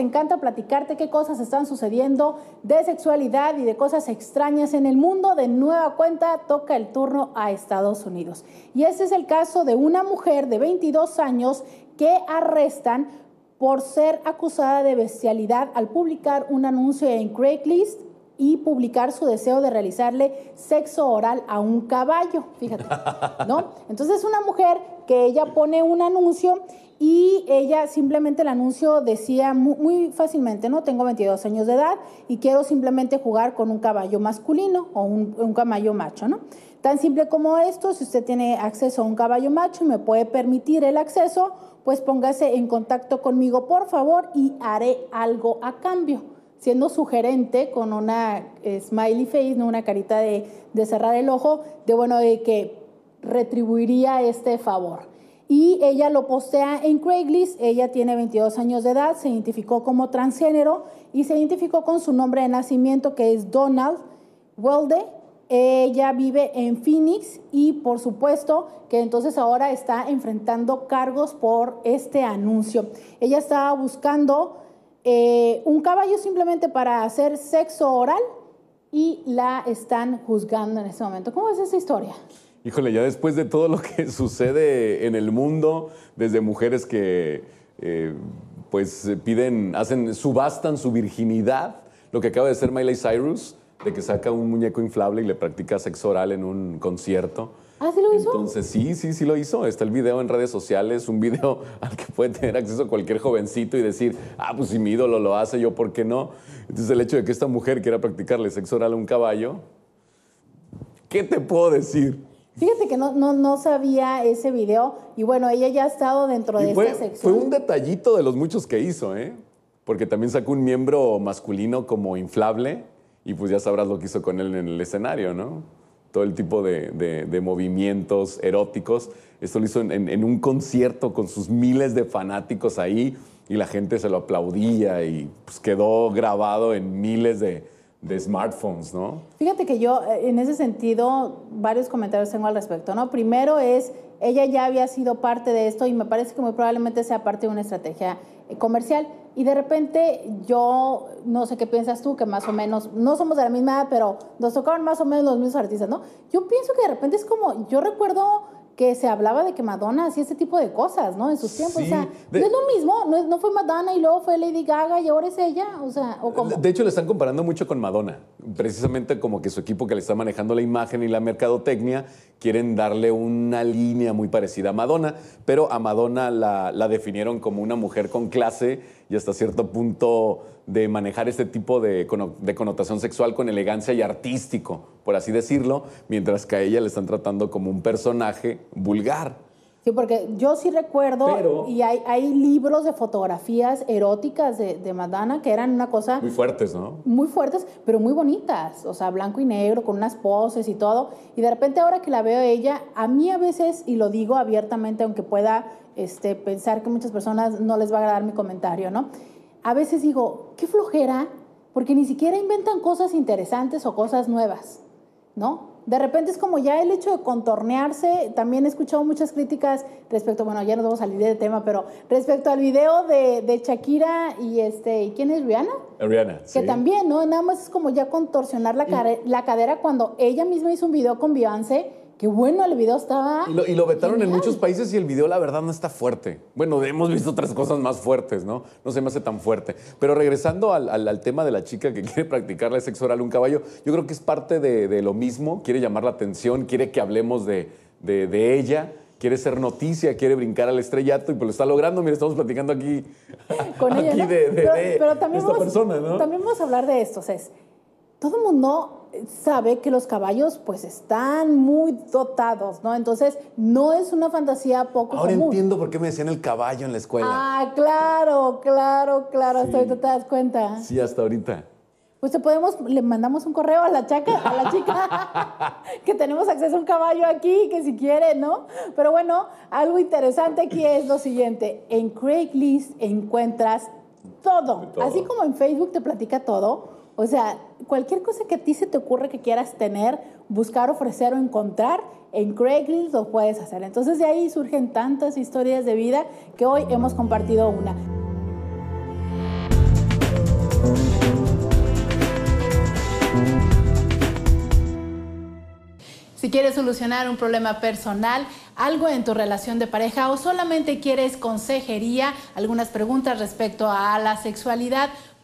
encanta platicarte qué cosas están sucediendo de sexualidad y de cosas extrañas en el mundo. De nueva cuenta, toca el turno a Estados Unidos. Y este es el caso de una mujer de 22 años que arrestan por ser acusada de bestialidad al publicar un anuncio en Craigslist y publicar su deseo de realizarle sexo oral a un caballo, fíjate, ¿no? Entonces una mujer que ella pone un anuncio y ella simplemente el anuncio decía muy, fácilmente, ¿no? Tengo 22 años de edad y quiero simplemente jugar con un caballo masculino o un, un caballo macho, ¿no? Tan simple como esto, si usted tiene acceso a un caballo macho y me puede permitir el acceso, pues póngase en contacto conmigo, por favor, y haré algo a cambio siendo sugerente con una eh, smiley face, ¿no? una carita de, de cerrar el ojo, de bueno, de que retribuiría este favor. Y ella lo postea en Craigslist, ella tiene 22 años de edad, se identificó como transgénero y se identificó con su nombre de nacimiento que es Donald Welde. Ella vive en Phoenix y por supuesto que entonces ahora está enfrentando cargos por este anuncio. Ella estaba buscando eh, un caballo simplemente para hacer sexo oral y la están juzgando en este momento. ¿Cómo es esa historia? Híjole, ya después de todo lo que sucede en el mundo, desde mujeres que eh, pues piden, hacen, subastan su virginidad, lo que acaba de hacer Miley Cyrus, de que saca un muñeco inflable y le practica sexo oral en un concierto. ¿Ah, sí lo hizo? Entonces, sí, sí, sí lo hizo. Está el video en redes sociales, un video al que puede tener acceso cualquier jovencito y decir, ah, pues si mi ídolo lo hace, yo, ¿por qué no? Entonces, el hecho de que esta mujer quiera practicarle sexo oral a un caballo, ¿qué te puedo decir? Fíjate que no, no, no sabía ese video y bueno, ella ya ha estado dentro de fue, sexo. Fue un detallito de los muchos que hizo, ¿eh? Porque también sacó un miembro masculino como inflable y pues ya sabrás lo que hizo con él en el escenario, ¿no? todo el tipo de, movimientos eróticos. Esto lo hizo en, un concierto con sus miles de fanáticos ahí y la gente se lo aplaudía y pues, quedó grabado en miles de, de smartphones, ¿no? Fíjate que yo, eh, en ese sentido, varios comentarios tengo al respecto, ¿no? Primero es, ella ya había sido parte de esto y me parece que muy probablemente sea parte de una estrategia eh, comercial. Y de repente yo, no sé qué piensas tú, que más o menos, no somos de la misma edad, pero nos tocaron más o menos los mismos artistas, ¿no? Yo pienso que de repente es como, yo recuerdo que se hablaba de que Madonna hacía ese tipo de cosas, ¿no? En sus tiempos. o sea, es lo mismo, no, fue Madonna y luego fue Lady Gaga y ahora es ella, o sea, o como. De hecho, le están comparando mucho con Madonna, precisamente como que su equipo que le está manejando la imagen y la mercadotecnia quieren darle una línea muy parecida a Madonna, pero a Madonna la, la definieron como una mujer con clase y hasta cierto punto de manejar este tipo de, connotación sexual con elegancia y artístico, por así decirlo, mientras que a ella le están tratando como un personaje vulgar porque yo sí recuerdo, y hay, hay, libros de fotografías eróticas de, de Madonna que eran una cosa... Muy fuertes, ¿no? Muy fuertes, pero muy bonitas, o sea, blanco y negro, con unas poses y todo. Y de repente ahora que la veo ella, a mí a veces, y lo digo abiertamente, aunque pueda este, pensar que muchas personas no les va a agradar mi comentario, ¿no? A veces digo, qué flojera, porque ni siquiera inventan cosas interesantes o cosas nuevas, ¿no? de repente es como ya el hecho de contornearse, también he escuchado muchas críticas respecto, bueno, ya nos vamos a salir del tema, pero respecto al video de, de Shakira y este, quién es Rihanna? Rihanna. Que también, ¿no? Nada más es como ya contorsionar la, la cadera cuando ella misma hizo un video con Beyoncé Qué bueno, el video estaba. Y lo, vetaron en muchos países y el video, la verdad, no está fuerte. Bueno, hemos visto otras cosas más fuertes, ¿no? No se me hace tan fuerte. Pero regresando al, tema de la chica que quiere practicarle sexo oral a un caballo, yo creo que es parte de, lo mismo. Quiere llamar la atención, quiere que hablemos de, ella quiere ser noticia, quiere brincar al estrellato y pues lo está logrando. Mira, estamos platicando aquí, Con ella, pero, también vamos, persona, ¿no? También vamos a hablar de esto, Cés todo el mundo sabe que los caballos pues están muy dotados, ¿no? Entonces, no es una fantasía poco Ahora entiendo por qué me decían el caballo en la escuela. Ah, claro, claro, claro, hasta ahorita te das cuenta. Sí, hasta ahorita. Pues te podemos, le mandamos un correo a la chaca, a la chica, que tenemos acceso a un caballo aquí, que si quiere, ¿no? Pero bueno, algo interesante aquí es lo siguiente. En Craigslist encuentras todo. Así como en Facebook te platica todo, o sea, cualquier cosa que a ti se te ocurre que quieras tener, buscar, ofrecer o encontrar, en Craigslist lo puedes hacer. Entonces de ahí surgen tantas historias de vida que hoy hemos compartido una. Si quieres solucionar un problema personal, algo en tu relación de pareja o solamente quieres consejería, algunas preguntas respecto a la sexualidad,